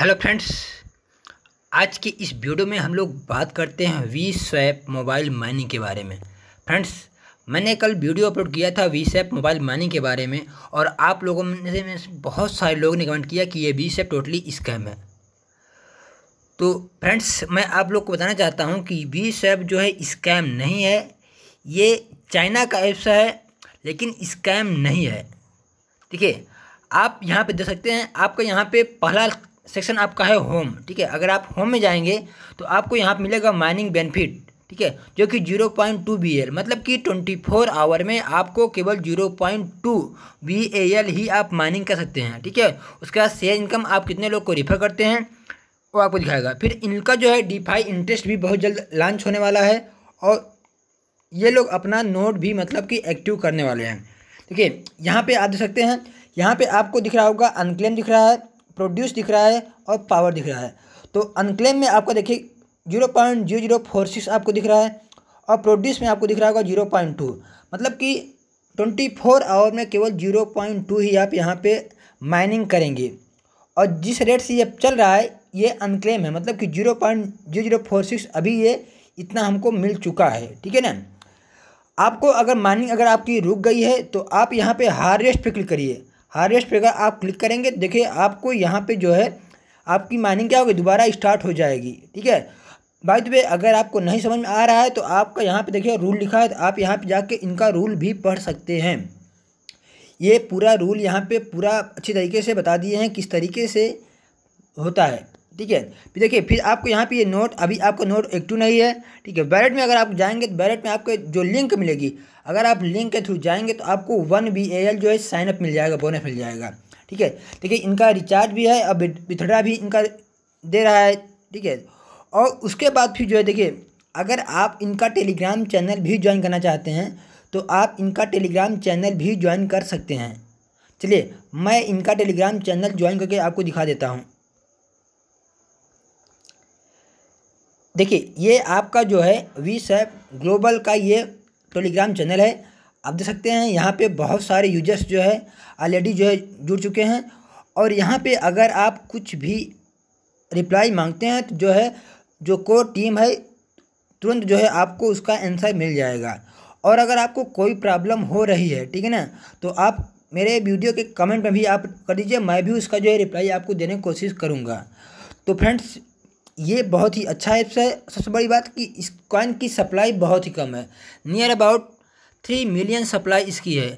hello friends आज के इस वीडियो में हम लोग बात करते हैं वी स्वैप मोबाइल माइनिंग के बारे में फ्रेंड्स मैंने कल वीडियो अपलोड किया था वी सैप मोबाइल माइनिंग के बारे में और आप लोगों में से बहुत सारे लोगों ने कमेंट किया कि ये वी सैप टोटली स्कैम है तो फ्रेंड्स मैं आप लोग को बताना चाहता हूँ कि वी सैप जो है स्कैम नहीं है ये चाइना का ऐप्स है लेकिन स्कैम नहीं है ठीक है आप यहाँ पे देख सकते हैं आपका यहाँ पे पहला सेक्शन आपका है होम ठीक है अगर आप होम में जाएंगे तो आपको यहाँ पर मिलेगा माइनिंग बेनिफिट ठीक है जो कि zero point two B L मतलब कि ट्वेंटी फोर आवर में आपको केवल zero point two B A L ही आप माइनिंग कर सकते हैं ठीक है उसके बाद शेयर इनकम आप कितने लोग को रिफर करते हैं वो आपको दिखाएगा फिर इनका जो है डीफाई इंटरेस्ट भी बहुत जल्द लॉन्च होने वाला है और ये लोग अपना नोट भी मतलब कि एक्टिव करने वाले हैं ठीक है यहाँ पर आप देख सकते हैं यहाँ पर आपको दिख रहा होगा अनक्लेम दिख रहा है प्रोड्यूस दिख रहा है और पावर दिख रहा है तो अनक्लेम में आपको देखिए zero point zero zero four six आपको दिख रहा है और प्रोड्यूस में आपको दिख रहा होगा जीरो पॉइंट टू मतलब कि ट्वेंटी फोर आवर में केवल जीरो पॉइंट टू ही आप यहाँ पे माइनिंग करेंगे और जिस रेट से ये चल रहा है ये अनक्लेम है मतलब कि zero point zero zero four six अभी ये इतना हमको मिल चुका है ठीक है ना आपको अगर माइनिंग अगर आपकी रुक गई है तो आप यहाँ पर हार्वेस्ट पर क्लिक करिए हार्वेस्ट पे आप क्लिक करेंगे देखिए आपको यहाँ पे जो है आपकी माइनिंग क्या होगी दोबारा स्टार्ट हो जाएगी ठीक है बाई द वे अगर आपको नहीं समझ में आ रहा है तो आपका यहाँ पे देखिए रूल लिखा है तो आप यहाँ पे जाके इनका रूल भी पढ़ सकते हैं ये पूरा रूल यहाँ पे पूरा अच्छी तरीके से बता दिए हैं किस तरीके से होता है ठीक है फिर देखिए फिर आपको यहाँ पे ये नोट अभी आपको नोट एक टू नहीं है ठीक है बैलेट में अगर आप जाएंगे तो बैलेट में आपको जो लिंक मिलेगी अगर आप लिंक के थ्रू जाएंगे तो आपको वन बी एल जो है साइनअप मिल जाएगा बोनस मिल जाएगा ठीक है देखिए इनका रिचार्ज भी है और बिथड़ा भी इनका दे रहा है ठीक है और उसके बाद फिर जो है देखिए अगर आप इनका टेलीग्राम चैनल भी ज्वाइन करना चाहते हैं तो आप इनका टेलीग्राम चैनल भी ज्वाइन कर सकते हैं चलिए मैं इनका टेलीग्राम चैनल ज्वाइन करके आपको दिखा देता हूँ देखिए ये आपका जो है वी सैप ग्लोबल का ये टेलीग्राम चैनल है आप देख सकते हैं यहाँ पे बहुत सारे यूजर्स जो है ऑलरेडी जो है जुड़ चुके हैं और यहाँ पे अगर आप कुछ भी रिप्लाई मांगते हैं तो जो है जो कोर टीम है तुरंत जो है आपको उसका आंसर मिल जाएगा और अगर आपको कोई प्रॉब्लम हो रही है ठीक है ना तो आप मेरे वीडियो के कमेंट में भी आप कर दीजिए मैं भी उसका जो है रिप्लाई आपको देने की कोशिश करूँगा तो फ्रेंड्स ये बहुत ही अच्छा ऐप्स है सबसे बड़ी बात कि इस कॉइन की सप्लाई बहुत ही कम है near about three million supply इसकी है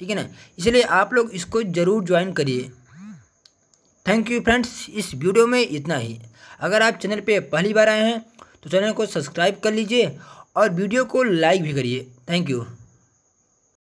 ठीक है ना इसलिए आप लोग इसको ज़रूर ज्वाइन करिए थैंक यू फ्रेंड्स इस वीडियो में इतना ही अगर आप चैनल पे पहली बार आए हैं तो चैनल को सब्सक्राइब कर लीजिए और वीडियो को लाइक भी करिए थैंक यू